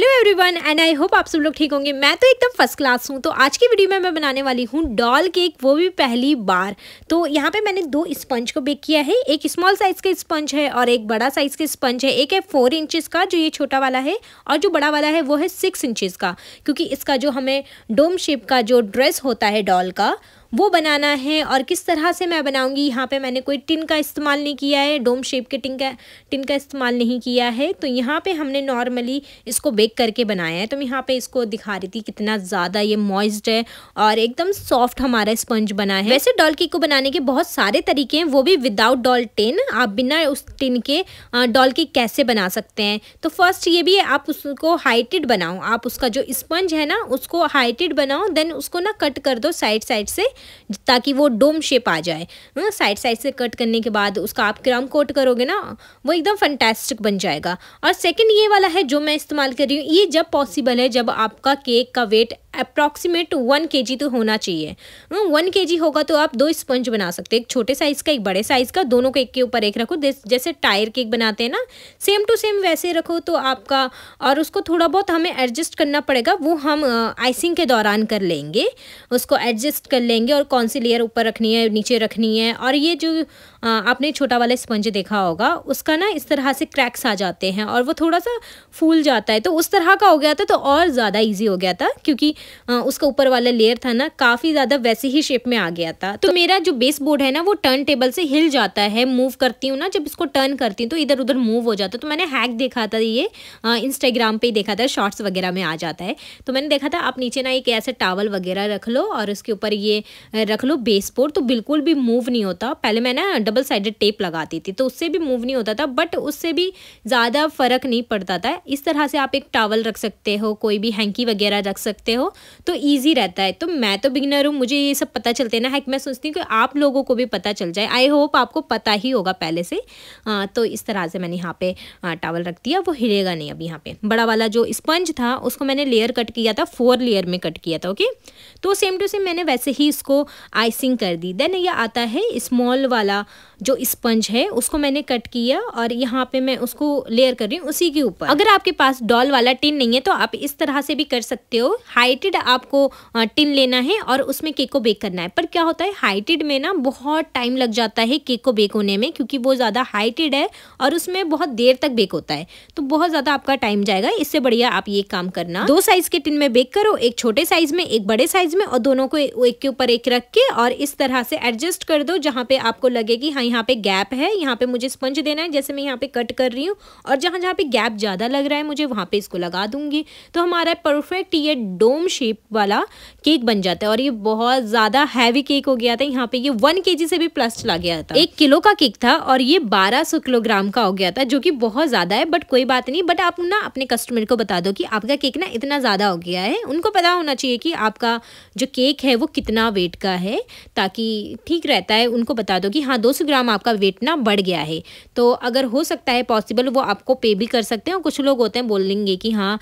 hello everyone and I hope आप सब लोग ठीक होंगे मैं तो एकदम फर्स्ट क्लास हूँ तो आज की वीडियो में मैं बनाने वाली हूँ डॉल केक वो भी पहली बार तो यहाँ पे मैंने दो स्पंज को बेक किया है एक स्मॉल साइज़ का स्पंज है और एक बड़ा साइज़ का स्पंज है एक है फोर इंचज़ का जो ये छोटा वाला है और जो बड़ा वाला है वो है सिक्स इंचज़ का क्योंकि इसका जो हमें डोम शेप का जो ड्रेस होता है डॉल का वो बनाना है और किस तरह से मैं बनाऊँगी यहाँ पे मैंने कोई टिन का इस्तेमाल नहीं किया है डोम शेप के टिन का टिन का इस्तेमाल नहीं किया है तो यहाँ पे हमने नॉर्मली इसको बेक करके बनाया है तो मैं यहाँ पे इसको दिखा रही थी कितना ज़्यादा ये मॉइस्ड है और एकदम सॉफ्ट हमारा स्पंज बना है वैसे डॉल केक को बनाने के बहुत सारे तरीके हैं वो भी विदाउट डॉल टिन आप बिना उस टिन के डॉल केक कैसे बना सकते हैं तो फर्स्ट ये भी है आप उसको हाइटेड बनाओ आप उसका जो स्पंज है ना उसको हाइटेड बनाओ देन उसको ना कट कर दो साइड साइड से ताकि वो डोम शेप आ जाए साइड हम्म, साइड से कट करने के बाद उसका आप क्रम कोट करोगे ना वो एकदम फंटेस्टिक बन जाएगा और सेकेंड ये वाला है जो मैं इस्तेमाल कर रही हूँ ये जब पॉसिबल है जब आपका केक का वेट अप्रॉक्सीमेट वन के जी तो होना चाहिए वन के जी होगा तो आप दो स्पंज बना सकते हैं एक छोटे साइज़ का एक बड़े साइज़ का दोनों को एक के ऊपर एक रखो जैसे टायर केक बनाते हैं ना सेम टू सेम वैसे रखो तो आपका और उसको थोड़ा बहुत हमें एडजस्ट करना पड़ेगा वो हम आइसिंग के दौरान कर लेंगे उसको एडजस्ट कर लेंगे लगाएंगे और कौन सी लेयर ऊपर रखनी है नीचे रखनी है और ये जो आपने छोटा वाला स्पंज देखा होगा उसका ना इस तरह से क्रैक्स आ जाते हैं और वो थोड़ा सा फूल जाता है तो उस तरह का हो गया था तो और ज़्यादा ईजी हो गया था क्योंकि उसका ऊपर वाला लेयर था ना काफ़ी ज़्यादा वैसे ही शेप में आ गया था तो मेरा जो बेस बोर्ड है ना वो टर्न टेबल से हिल जाता है मूव करती हूँ ना जब इसको टर्न करती हूँ तो इधर उधर मूव हो जाता है तो मैंने हैक देखा था ये इंस्टाग्राम पर ही देखा था शॉर्ट्स वगैरह में आ जाता है तो मैंने देखा था आप नीचे ना एक ऐसे टावल वगैरह रख लो और उसके ऊपर ये रख लो बेस तो बिल्कुल भी मूव नहीं होता पहले मैं ना डबल साइडेड टेप लगाती थी तो उससे भी मूव नहीं होता था बट उससे भी ज़्यादा फ़र्क नहीं पड़ता था इस तरह से आप एक टावल रख सकते हो कोई भी हैंकी वगैरह रख सकते हो तो ईजी रहता है तो मैं तो बिगनर हूँ मुझे ये सब पता चलते ना है मैं सोचती हूँ कि आप लोगों को भी पता चल जाए आई होप आपको पता ही होगा पहले से तो इस तरह से मैंने यहाँ पे टावल रख दिया वो हिलेगा नहीं अभी यहाँ पे बड़ा वाला जो स्पंज था उसको मैंने लेयर कट किया था फोर लेयर में कट किया था ओके तो सेम टू सेम मैंने वैसे ही इसको उसको आइसिंग कर दी देन ये आता है स्मॉल वाला जो स्पंज है उसको मैंने कट किया और यहाँ पे मैं उसको लेयर कर रही हूँ उसी के ऊपर अगर आपके पास डॉल वाला टिन नहीं है तो आप इस तरह से भी कर सकते हो हाइटेड आपको टिन लेना है और उसमें केक को बेक करना है पर क्या होता है हाइटेड में ना बहुत टाइम लग जाता है केक को बेक होने में क्योंकि वो ज़्यादा हाइटेड है और उसमें बहुत देर तक बेक होता है तो बहुत ज़्यादा आपका टाइम जाएगा इससे बढ़िया आप ये काम करना दो साइज़ के टिन में बेक करो एक छोटे साइज़ में एक बड़े साइज़ में और दोनों को एक के ऊपर एक एक रख के और इस तरह से एडजस्ट कर दो जहाँ पे आपको लगे कि हाँ यहाँ पे गैप है यहाँ पे मुझे स्पंज देना है जैसे मैं यहाँ पे कट कर रही हूँ और जहाँ जहाँ पे गैप ज़्यादा लग रहा है मुझे वहाँ पे इसको लगा दूंगी तो हमारा परफेक्ट ये डोम शेप वाला केक बन जाता है और ये बहुत ज़्यादा हैवी केक हो गया था यहाँ पे ये वन के से भी प्लस चला गया था एक किलो का केक था और ये बारह किलोग्राम का हो गया था जो कि बहुत ज़्यादा है बट कोई बात नहीं बट आप ना अपने कस्टमर को बता दो कि आपका केक ना इतना ज़्यादा हो गया है उनको पता होना चाहिए कि आपका जो केक है वो कितना वेट का है ताकि ठीक रहता है उनको बता दो कि हाँ 200 ग्राम आपका वेट ना बढ़ गया है तो अगर हो सकता है पॉसिबल वो आपको पे भी कर सकते हैं कुछ लोग होते हैं बोलेंगे कि हाँ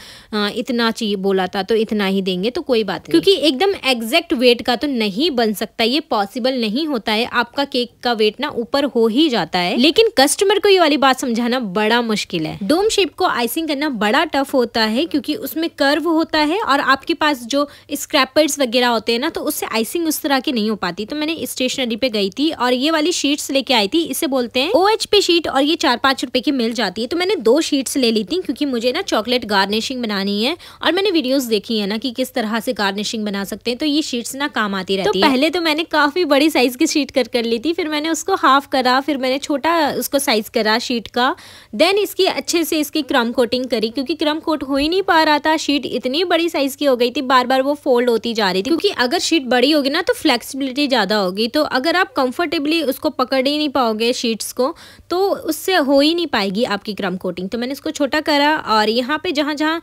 इतना चाहिए बोला था तो इतना ही देंगे तो कोई बात नहीं क्योंकि एकदम एग्जैक्ट वेट का तो नहीं बन सकता ये पॉसिबल नहीं होता है आपका केक का वेट ना ऊपर हो ही जाता है लेकिन कस्टमर को ये वाली बात समझाना बड़ा मुश्किल है डोम शेप को आइसिंग करना बड़ा टफ होता है क्योंकि उसमें कर्व होता है और आपके पास जो स्क्रैपर्स वगैरह होते हैं ना तो उससे आइसिंग उस तरह की नहीं हो पाती तो मैंने स्टेशनरी पे गई थी और ये वाली शीट्स लेके आई थी इसे बोलते हैं ओ पी शीट और ये चार पाँच रुपए की मिल जाती है तो मैंने दो शीट्स ले ली थी क्योंकि मुझे ना चॉकलेट गार्निशिंग बनानी है और मैंने वीडियोस देखी है ना कि किस तरह से गार्निशिंग बना सकते हैं तो ये शीट्स ना काम आती रहती तो पहले तो मैंने काफी बड़ी साइज की शीट कर कर ली थी फिर मैंने उसको हाफ करा फिर मैंने छोटा उसको साइज करा शीट का देन इसकी अच्छे से इसकी क्रम कोटिंग करी क्योंकि क्रम कोट हो ही नहीं पा रहा था शीट इतनी बड़ी साइज की हो गई थी बार बार वो फोल्ड होती जा रही थी क्योंकि अगर शीट बड़ी होगी ना ना तो फ्लेक्सिबिलिटी ज़्यादा होगी तो अगर आप कंफर्टेबली उसको पकड़ ही नहीं पाओगे शीट्स को तो उससे हो ही नहीं पाएगी आपकी क्रम कोटिंग तो मैंने इसको छोटा करा और यहाँ पे जहाँ जहाँ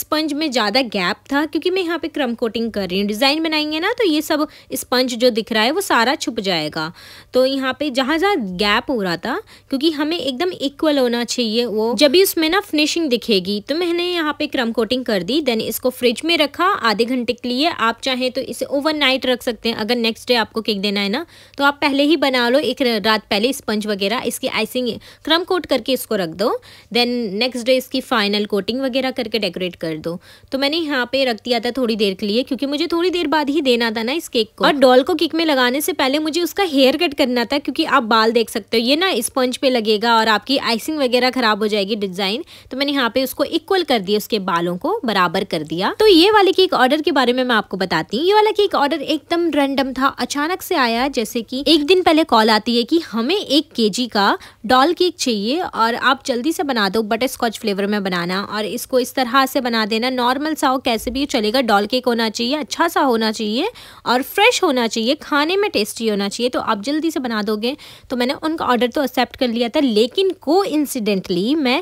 स्पंज में ज़्यादा गैप था क्योंकि मैं यहाँ पे क्रम कोटिंग कर रही हूँ डिज़ाइन बनाएंगे ना तो ये सब स्पंज जो दिख रहा है वो सारा छुप जाएगा तो यहाँ पे जहाँ जहाँ गैप हो रहा था क्योंकि हमें एकदम इक्वल होना चाहिए वो जब भी उसमें ना फिनिशिंग दिखेगी तो मैंने यहाँ पे क्रम कोटिंग कर दी देन इसको फ्रिज में रखा आधे घंटे के लिए आप चाहें तो इसे ओवर रख सकते सकते हैं अगर नेक्स्ट डे आपको केक देना है ना तो आप पहले ही बना लो एक रात पहले स्पंज वगैरह इसकी आइसिंग क्रम कोट करके इसको रख दो देन नेक्स्ट डे इसकी फाइनल कोटिंग वगैरह करके डेकोरेट कर दो तो मैंने यहाँ पे रख दिया था थोड़ी देर के लिए क्योंकि मुझे थोड़ी देर बाद ही देना था ना इस केक को और डॉल को केक में लगाने से पहले मुझे उसका हेयर कट करना था क्योंकि आप बाल देख सकते हो ये ना स्पंज पे लगेगा और आपकी आइसिंग वगैरह खराब हो जाएगी डिजाइन तो मैंने यहाँ पे उसको इक्वल कर दिया उसके बालों को बराबर कर दिया तो ये वाले केक ऑर्डर के बारे में मैं आपको बताती हूँ ये वाला केक ऑर्डर एकदम एकदम रैंडम था अचानक से आया जैसे कि एक दिन पहले कॉल आती है कि हमें एक केजी का डॉल केक चाहिए और आप जल्दी से बना दो बटर स्कॉच फ्लेवर में बनाना और इसको इस तरह से बना देना नॉर्मल सा हो कैसे भी चलेगा डॉल केक होना चाहिए अच्छा सा होना चाहिए और फ्रेश होना चाहिए खाने में टेस्टी होना चाहिए तो आप जल्दी से बना दोगे तो मैंने उनका ऑर्डर तो एक्सेप्ट कर लिया था लेकिन को इंसिडेंटली मैं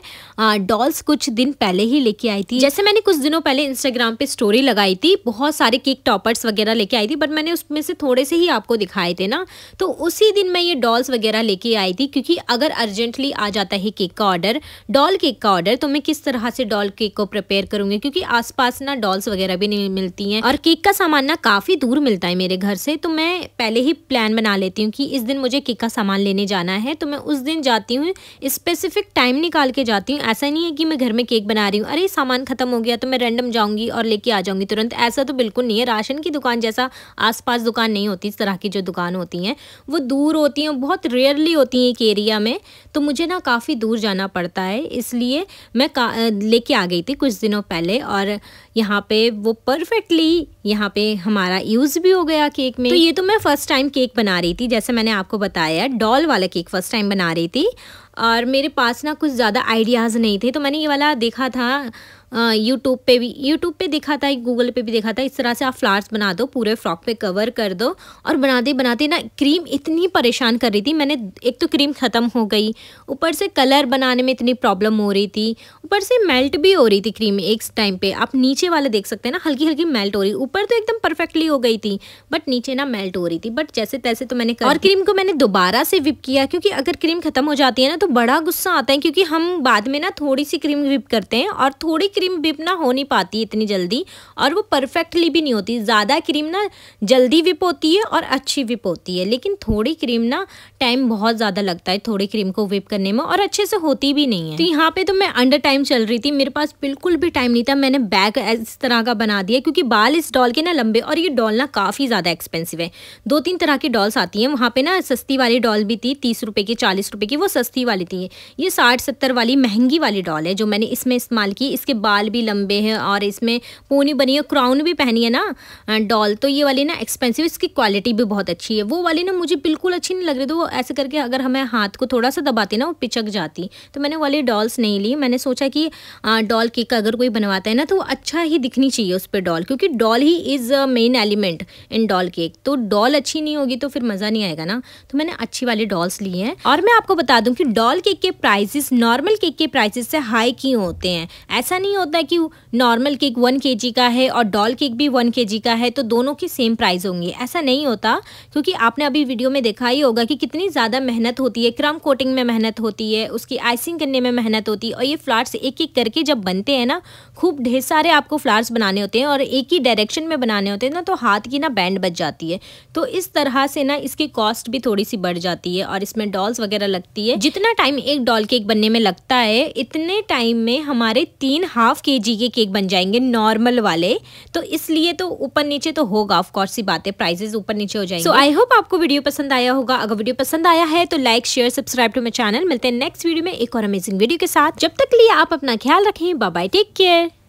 डॉल्स कुछ दिन पहले ही लेके आई थी जैसे मैंने कुछ दिनों पहले इंस्टाग्राम पे स्टोरी लगाई थी बहुत सारे केक टॉपर्स वगैरह लेके आई थी बट मैंने मैंने उसमें से थोड़े से ही आपको दिखाए थे ना तो उसी दिन मैं ये डॉल्स वगैरह लेके आई थी क्योंकि अगर अर्जेंटली आ जाता है केक का ऑर्डर डॉल केक का ऑर्डर तो मैं किस तरह से डॉल केक को प्रिपेयर करूंगी क्योंकि आसपास ना डॉल्स वगैरह भी नहीं मिलती हैं और केक का सामान ना काफ़ी दूर मिलता है मेरे घर से तो मैं पहले ही प्लान बना लेती हूँ कि इस दिन मुझे केक का सामान लेने जाना है तो मैं उस दिन जाती हूँ स्पेसिफिक टाइम निकाल के जाती हूँ ऐसा नहीं है कि मैं घर में केक बना रही हूँ अरे सामान खत्म हो गया तो मैं रैंडम जाऊँगी और लेके आ जाऊँगी तुरंत ऐसा तो बिल्कुल नहीं है राशन की दुकान जैसा आस आसपास दुकान नहीं होती इस तरह की जो दुकान होती हैं वो दूर होती हैं बहुत रेयरली होती हैं एक एरिया में तो मुझे ना काफ़ी दूर जाना पड़ता है इसलिए मैं लेके आ गई थी कुछ दिनों पहले और यहाँ पे वो परफेक्टली यहाँ पे हमारा यूज़ भी हो गया केक में तो ये तो मैं फ़र्स्ट टाइम केक बना रही थी जैसे मैंने आपको बताया डॉल वाला केक फ़र्स्ट टाइम बना रही थी और मेरे पास ना कुछ ज़्यादा आइडियाज़ नहीं थे तो मैंने ये वाला देखा था यूट्यूब पे भी यूट्यूब पे देखा था गूगल पे भी देखा था इस तरह से आप फ्लावर्स बना दो पूरे फ्रॉक पे कवर कर दो और बनाते बनाते ना क्रीम इतनी परेशान कर रही थी मैंने एक तो क्रीम ख़त्म हो गई ऊपर से कलर बनाने में इतनी प्रॉब्लम हो रही थी ऊपर से मेल्ट भी हो रही थी क्रीम एक टाइम पर आप नीचे वाले देख सकते हैं ना हल्की हल्की मेल्ट हो रही ऊपर तो एकदम परफेक्टली हो गई थी बट नीचे ना मेल्ट हो रही थी बट जैसे तैसे तो मैंने और क्रीम को मैंने दोबारा से विप किया क्योंकि अगर क्रीम ख़त्म हो जाती है ना तो बड़ा गुस्सा आता है क्योंकि हम बाद में ना थोड़ी सी क्रीम विप करते हैं और थोड़ी क्रीम विप ना हो नहीं पाती इतनी जल्दी और वो परफेक्टली भी नहीं होती ज़्यादा क्रीम ना जल्दी विप होती है और अच्छी विप होती है लेकिन थोड़ी क्रीम ना टाइम बहुत ज़्यादा लगता है थोड़ी क्रीम को विप करने में और अच्छे से होती भी नहीं है तो यहाँ पर तो मैं अंडर टाइम चल रही थी मेरे पास बिल्कुल भी टाइम नहीं था मैंने बैग इस तरह का बना दिया क्योंकि बाल इस डॉल के ना लंबे और ये डॉल ना काफ़ी ज़्यादा एक्सपेंसिव है दो तीन तरह की डॉल्स आती हैं वहाँ पर ना सस्ती वाली डॉल भी थी तीस रुपये की चालीस रुपये की वो सस्ती वाली थी ये साठ सत्तर वाली महंगी वाली डॉल है जो मैंने इसमें इस्तेमाल की इसके बाद बाल भी लंबे हैं और इसमें पोनी बनी है क्राउन भी पहनी है ना डॉल तो ये वाली ना एक्सपेंसिव इसकी क्वालिटी भी बहुत अच्छी है वो वाली ना मुझे बिल्कुल अच्छी नहीं लग रही तो वो ऐसे करके अगर हमें हाथ को थोड़ा सा दबाती ना वो पिचक जाती तो मैंने वाली डॉल्स नहीं ली मैंने सोचा कि डॉल केक अगर कोई बनवाता है ना तो अच्छा ही दिखनी चाहिए उस पर डॉल क्योंकि डॉल ही is main element in doll cake तो डॉल अच्छी नहीं होगी तो फिर मज़ा नहीं आएगा ना तो मैंने अच्छी वाली डॉल्स ली हैं और मैं आपको बता दूँ कि डॉल केक के प्राइजेस नॉर्मल केक के प्राइजेस से हाई क्यों होते हैं ऐसा नहीं होता है कि नॉर्मल केक वन के का है और डॉल केक भी वन के का है तो दोनों की सेम प्राइस होंगी ऐसा नहीं होता क्योंकि आपने अभी वीडियो में देखा ही होगा कि कितनी ज़्यादा मेहनत होती है क्रम कोटिंग में मेहनत होती है उसकी आइसिंग करने में मेहनत होती है और ये फ्लावर्स एक एक करके जब बनते हैं ना खूब ढेर सारे आपको फ्लावर्स बनाने होते हैं और एक ही डायरेक्शन में बनाने होते हैं ना तो हाथ की ना बैंड बच जाती है तो इस तरह से ना इसकी कॉस्ट भी थोड़ी सी बढ़ जाती है और इसमें डॉल्स वगैरह लगती है जितना टाइम एक डॉल केक बनने में लगता है इतने टाइम में हमारे तीन हाफ हाफ के जी के केक बन जाएंगे नॉर्मल वाले तो इसलिए तो ऊपर नीचे तो होगा ऑफकोर्स ही बात है प्राइजेस ऊपर नीचे हो जाएंगे सो आई होप आपको वीडियो पसंद आया होगा अगर वीडियो पसंद आया है तो like share subscribe to my channel मिलते हैं नेक्स्ट वीडियो में एक और अमेजिंग वीडियो के साथ जब तक लिए आप अपना ख्याल रखें बाय टेक केयर